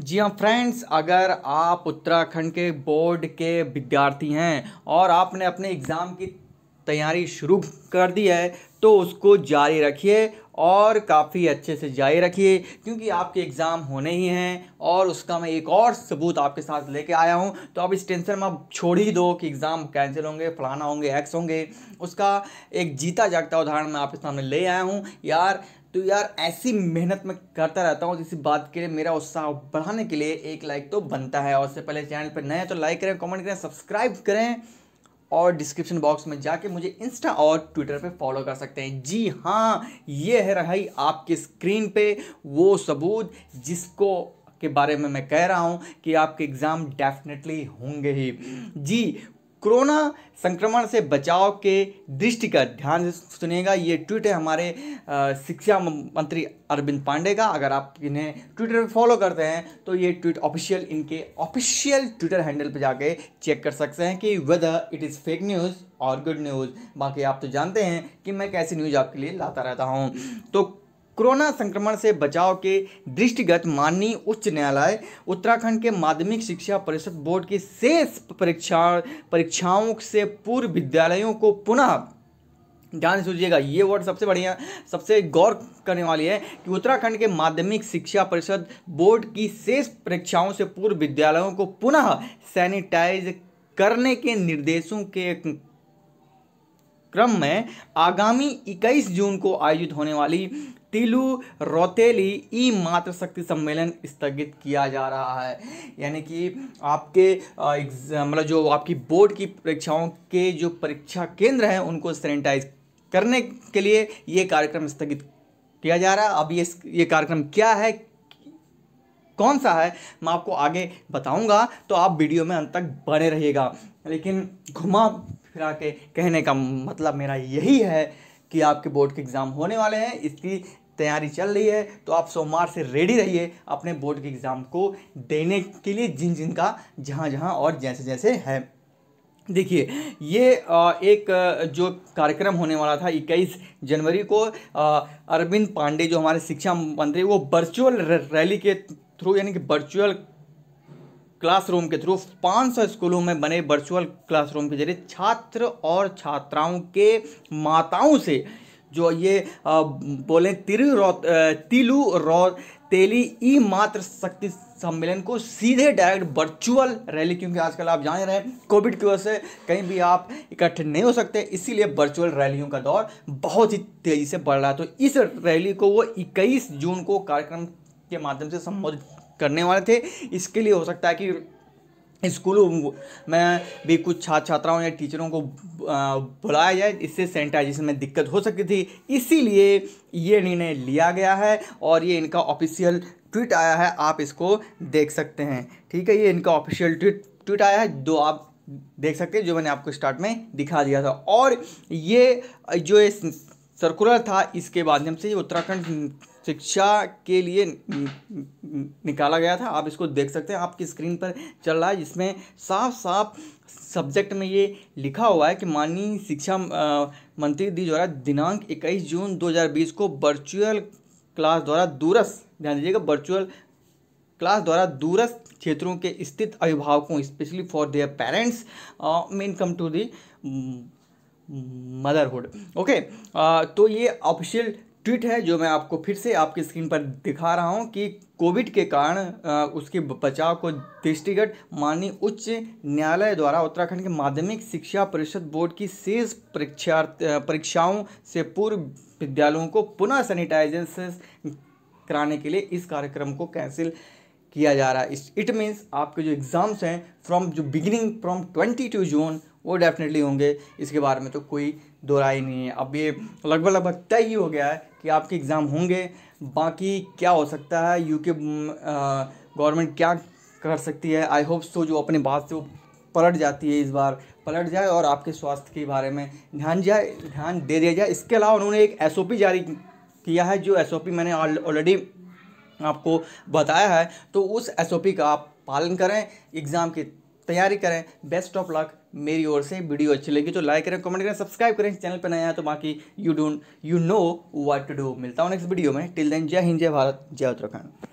जी हाँ फ्रेंड्स अगर आप उत्तराखंड के बोर्ड के विद्यार्थी हैं और आपने अपने एग्ज़ाम की तैयारी शुरू कर दी है तो उसको जारी रखिए और काफ़ी अच्छे से जारी रखिए क्योंकि आपके एग्ज़ाम होने ही हैं और उसका मैं एक और सबूत आपके साथ लेके आया हूँ तो आप इस टेंशन में आप छोड़ ही दो कि एग्ज़ाम कैंसिल होंगे फलाना होंगे एक्स होंगे उसका एक जीता जागता उदाहरण मैं आपके सामने ले आया हूँ यार तो यार ऐसी मेहनत मैं करता रहता हूँ जिस बात के लिए मेरा उत्साह बढ़ाने के लिए एक लाइक तो बनता है और उससे पहले चैनल पर नया तो लाइक करें कमेंट करें सब्सक्राइब करें और डिस्क्रिप्शन बॉक्स में जाके मुझे इंस्टा और ट्विटर पे फॉलो कर सकते हैं जी हाँ ये है रही आपके स्क्रीन पे वो सबूत जिसको के बारे में मैं कह रहा हूँ कि आपके एग्ज़ाम डेफिनेटली होंगे ही जी कोरोना संक्रमण से बचाव के दृष्टि का ध्यान सुनेगा ये ट्वीट है हमारे शिक्षा मंत्री अरविंद पांडे का अगर आप इन्हें ट्विटर पर फॉलो करते हैं तो ये ट्वीट ऑफिशियल इनके ऑफिशियल ट्विटर हैंडल पर जाके चेक कर सकते हैं कि whether it is fake news और गुड न्यूज़ बाकी आप तो जानते हैं कि मैं कैसी न्यूज़ आपके लिए लाता रहता हूँ तो कोरोना संक्रमण से बचाव के दृष्टिगत माननीय उच्च न्यायालय उत्तराखंड के माध्यमिक शिक्षा परिषद बोर्ड की शेष परीक्षा परीक्षाओं से पूर्व विद्यालयों को पुनः ध्यान सूझिएगा ये वर्ड सबसे बढ़िया सबसे गौर करने वाली है कि उत्तराखंड के माध्यमिक शिक्षा परिषद बोर्ड की शेष परीक्षाओं से पूर्व विद्यालयों को पुनः सैनिटाइज करने के निर्देशों के क्रम में आगामी 21 जून को आयोजित होने वाली तिलु रौतेली ई मात्र शक्ति सम्मेलन स्थगित किया जा रहा है यानी कि आपके मतलब जो आपकी बोर्ड की परीक्षाओं के जो परीक्षा केंद्र हैं उनको सैनिटाइज करने के लिए ये कार्यक्रम स्थगित किया जा रहा है अब ये ये कार्यक्रम क्या है कौन सा है मैं आपको आगे बताऊंगा तो आप वीडियो में अंत तक बने रहिएगा लेकिन घुमा फिरा के कहने का मतलब मेरा यही है कि आपके बोर्ड के एग्ज़ाम होने वाले हैं इसकी तैयारी चल रही है तो आप सोमवार से रेडी रहिए अपने बोर्ड के एग्ज़ाम को देने के लिए जिन जिन का जहाँ जहाँ और जैसे जैसे है देखिए ये एक जो कार्यक्रम होने वाला था 21 जनवरी को अरविंद पांडे जो हमारे शिक्षा मंत्री वो वर्चुअल रैली के थ्रू यानी कि वर्चुअल क्लासरूम के थ्रू 500 स्कूलों में बने वर्चुअल क्लासरूम के जरिए छात्र और छात्राओं के माताओं से जो ये बोले तिरु रौ तिलु रौ तेली ई मात्र शक्ति सम्मेलन को सीधे डायरेक्ट वर्चुअल रैली क्योंकि आजकल आप जान रहे हैं कोविड की वजह से कहीं भी आप इकट्ठे नहीं हो सकते इसीलिए वर्चुअल रैलियों का दौर बहुत ही तेज़ी से बढ़ रहा है तो इस रैली को वो इक्कीस जून को कार्यक्रम के माध्यम से संबोधित करने वाले थे इसके लिए हो सकता है कि स्कूल में भी कुछ छात्र छात्राओं या टीचरों को बुलाया जाए इससे सैनिटाइजेशन में दिक्कत हो सकती थी इसीलिए ये निर्णय लिया गया है और ये इनका ऑफिशियल ट्वीट आया है आप इसको देख सकते हैं ठीक है ये इनका ऑफिशियल ट्वीट ट्वीट आया है जो आप देख सकते हैं जो मैंने आपको स्टार्ट में दिखा दिया था और ये जो ये सर्कुलर था इसके माध्यम से उत्तराखंड शिक्षा के लिए निकाला गया था आप इसको देख सकते हैं आपकी स्क्रीन पर चल रहा है जिसमें साफ साफ सब्जेक्ट में ये लिखा हुआ है कि माननीय शिक्षा मंत्री दी द्वारा दिनांक 21 जून 2020 को वर्चुअल क्लास द्वारा दूरस्थ ध्यान दीजिएगा वर्चुअल क्लास द्वारा दूरस्थ क्षेत्रों के स्थित अभिभावकों specially for their parents men come to the motherhood okay तो ये ऑफिशियल ट्वीट है जो मैं आपको फिर से आपकी स्क्रीन पर दिखा रहा हूँ कि कोविड के कारण उसके बचाव को दृष्टिगत माननीय उच्च न्यायालय द्वारा उत्तराखंड के माध्यमिक शिक्षा परिषद बोर्ड की शेष परीक्षा परीक्षाओं से पूर्व विद्यालयों को पुनः सैनिटाइजेशन कराने के लिए इस कार्यक्रम को कैंसिल किया जा रहा है इस इट मीन्स आपके जो एग्ज़ाम्स हैं फ्रॉम जो beginning from twenty two June वो डेफिनेटली होंगे इसके बारे में तो कोई दो राय नहीं है अब ये लगभग लगभग तय ही हो गया है कि आपके एग्ज़ाम होंगे बाकी क्या हो सकता है यूके गवर्नमेंट क्या कर सकती है आई होप सो जो अपने बात से वो पलट जाती है इस बार पलट जाए और आपके स्वास्थ्य के बारे में ध्यान जाए ध्यान दे दिया जाए इसके अलावा उन्होंने एक एसओपी जारी किया है जो एसओपी मैंने ऑलरेडी आपको बताया है तो उस एस का आप पालन करें एग्ज़ाम की तैयारी करें बेस्ट ऑफ लक मेरी ओर से वीडियो अच्छी लगी तो लाइक करें कमेंट करें सब्सक्राइब करें चैनल पर नया है तो बाकी you don't you know what to do मिलता हूँ नेक्स्ट वीडियो में टिल देन जय हिंद जय भारत जय उत्तराखंड